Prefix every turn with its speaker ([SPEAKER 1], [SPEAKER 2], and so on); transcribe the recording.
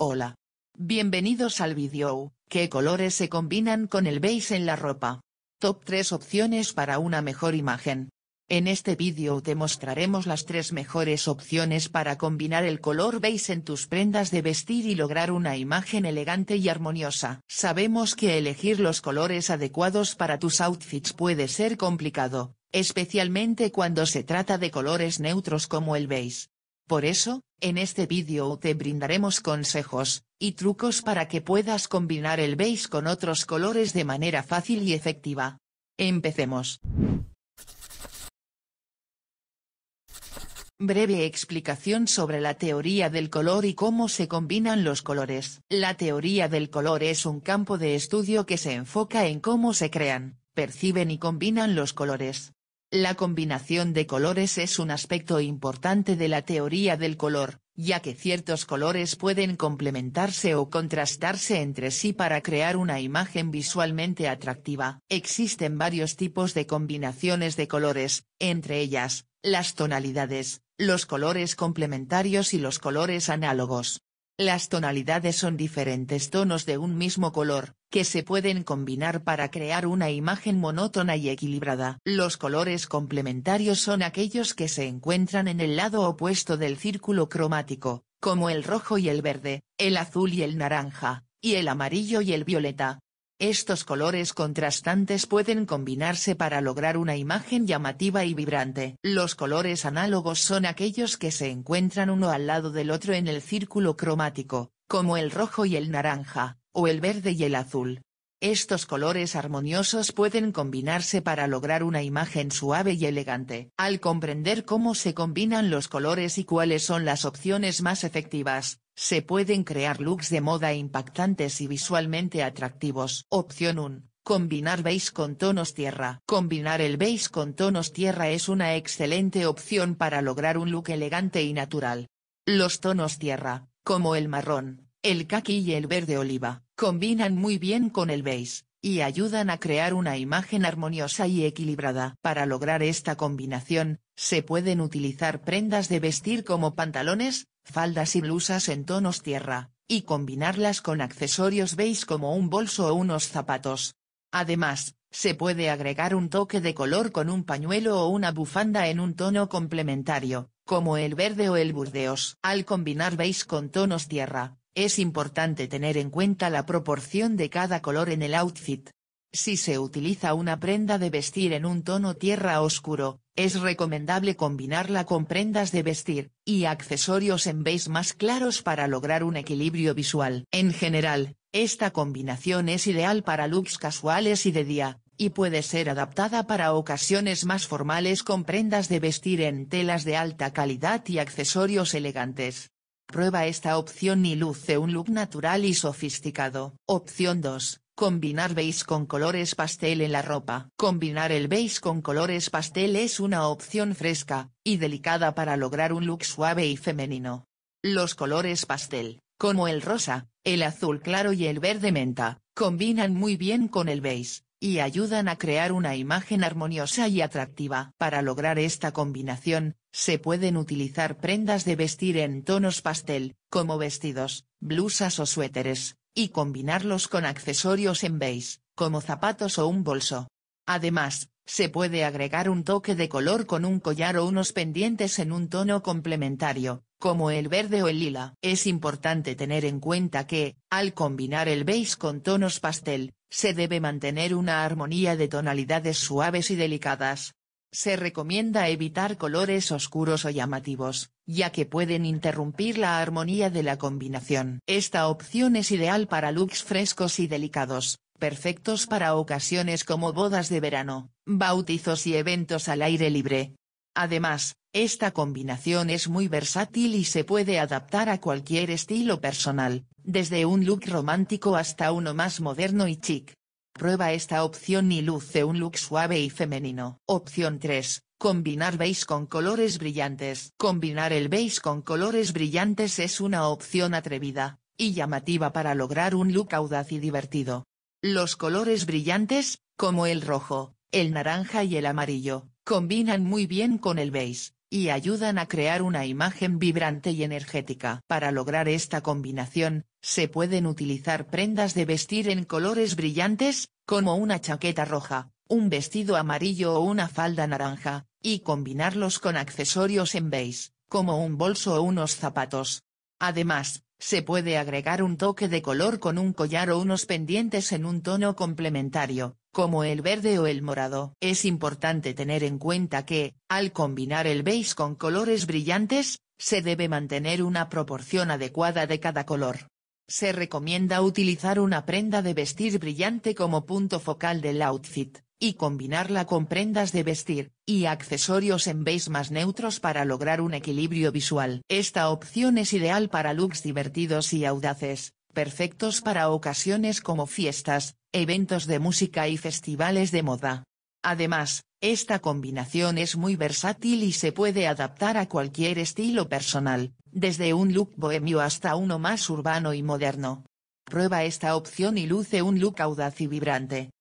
[SPEAKER 1] Hola. Bienvenidos al vídeo, ¿qué colores se combinan con el beige en la ropa? Top 3 opciones para una mejor imagen. En este vídeo te mostraremos las 3 mejores opciones para combinar el color beige en tus prendas de vestir y lograr una imagen elegante y armoniosa. Sabemos que elegir los colores adecuados para tus outfits puede ser complicado, especialmente cuando se trata de colores neutros como el beige. Por eso, en este vídeo te brindaremos consejos y trucos para que puedas combinar el beige con otros colores de manera fácil y efectiva. Empecemos. Breve explicación sobre la teoría del color y cómo se combinan los colores. La teoría del color es un campo de estudio que se enfoca en cómo se crean, perciben y combinan los colores. La combinación de colores es un aspecto importante de la teoría del color, ya que ciertos colores pueden complementarse o contrastarse entre sí para crear una imagen visualmente atractiva. Existen varios tipos de combinaciones de colores, entre ellas, las tonalidades, los colores complementarios y los colores análogos. Las tonalidades son diferentes tonos de un mismo color, que se pueden combinar para crear una imagen monótona y equilibrada. Los colores complementarios son aquellos que se encuentran en el lado opuesto del círculo cromático, como el rojo y el verde, el azul y el naranja, y el amarillo y el violeta. Estos colores contrastantes pueden combinarse para lograr una imagen llamativa y vibrante. Los colores análogos son aquellos que se encuentran uno al lado del otro en el círculo cromático, como el rojo y el naranja, o el verde y el azul. Estos colores armoniosos pueden combinarse para lograr una imagen suave y elegante. Al comprender cómo se combinan los colores y cuáles son las opciones más efectivas, se pueden crear looks de moda impactantes y visualmente atractivos. Opción 1. Combinar beige con tonos tierra. Combinar el beige con tonos tierra es una excelente opción para lograr un look elegante y natural. Los tonos tierra, como el marrón, el caqui y el verde oliva, combinan muy bien con el beige, y ayudan a crear una imagen armoniosa y equilibrada. Para lograr esta combinación, se pueden utilizar prendas de vestir como pantalones, faldas y blusas en tonos tierra, y combinarlas con accesorios veis como un bolso o unos zapatos. Además, se puede agregar un toque de color con un pañuelo o una bufanda en un tono complementario, como el verde o el burdeos. Al combinar beige con tonos tierra, es importante tener en cuenta la proporción de cada color en el outfit. Si se utiliza una prenda de vestir en un tono tierra oscuro, es recomendable combinarla con prendas de vestir, y accesorios en beige más claros para lograr un equilibrio visual. En general, esta combinación es ideal para looks casuales y de día, y puede ser adaptada para ocasiones más formales con prendas de vestir en telas de alta calidad y accesorios elegantes. Prueba esta opción y luce un look natural y sofisticado. Opción 2. Combinar beige con colores pastel en la ropa. Combinar el beige con colores pastel es una opción fresca y delicada para lograr un look suave y femenino. Los colores pastel, como el rosa, el azul claro y el verde menta, combinan muy bien con el beige y ayudan a crear una imagen armoniosa y atractiva. Para lograr esta combinación, se pueden utilizar prendas de vestir en tonos pastel, como vestidos, blusas o suéteres, y combinarlos con accesorios en beige, como zapatos o un bolso. Además, se puede agregar un toque de color con un collar o unos pendientes en un tono complementario, como el verde o el lila. Es importante tener en cuenta que, al combinar el beige con tonos pastel, se debe mantener una armonía de tonalidades suaves y delicadas. Se recomienda evitar colores oscuros o llamativos, ya que pueden interrumpir la armonía de la combinación. Esta opción es ideal para looks frescos y delicados, perfectos para ocasiones como bodas de verano, bautizos y eventos al aire libre. Además, esta combinación es muy versátil y se puede adaptar a cualquier estilo personal, desde un look romántico hasta uno más moderno y chic. Prueba esta opción y luce un look suave y femenino. Opción 3. Combinar beige con colores brillantes. Combinar el beige con colores brillantes es una opción atrevida, y llamativa para lograr un look audaz y divertido. Los colores brillantes, como el rojo, el naranja y el amarillo, combinan muy bien con el beige, y ayudan a crear una imagen vibrante y energética. Para lograr esta combinación, se pueden utilizar prendas de vestir en colores brillantes, como una chaqueta roja, un vestido amarillo o una falda naranja, y combinarlos con accesorios en beige, como un bolso o unos zapatos. Además, se puede agregar un toque de color con un collar o unos pendientes en un tono complementario, como el verde o el morado. Es importante tener en cuenta que, al combinar el beige con colores brillantes, se debe mantener una proporción adecuada de cada color. Se recomienda utilizar una prenda de vestir brillante como punto focal del outfit y combinarla con prendas de vestir, y accesorios en beige más neutros para lograr un equilibrio visual. Esta opción es ideal para looks divertidos y audaces, perfectos para ocasiones como fiestas, eventos de música y festivales de moda. Además, esta combinación es muy versátil y se puede adaptar a cualquier estilo personal, desde un look bohemio hasta uno más urbano y moderno. Prueba esta opción y luce un look audaz y vibrante.